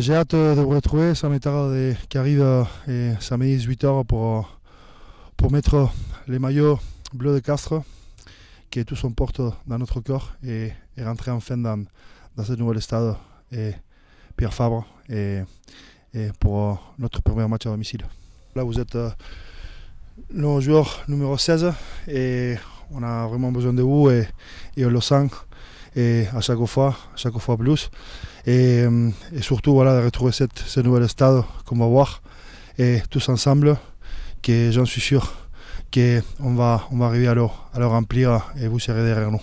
j'ai hâte de vous retrouver. Ça tard qui arrive et samedi 18h pour, pour mettre les maillots bleus de Castres qui est tout son porte dans notre corps et, rentrer enfin dans, dans ce nouvel stade et Pierre Fabre et, pour notre premier match à domicile. Là, vous êtes le euh, nos numéro 16 et on a vraiment besoin de vous et, et on le sent et à chaque fois, à chaque fois plus. Euh, et, surtout, voilà, de retrouver cette, ce nouvel stade qu'on va voir tous ensemble, que j'en suis sûr qu'on va, on va arriver à à le remplir et vous serez derrière nous.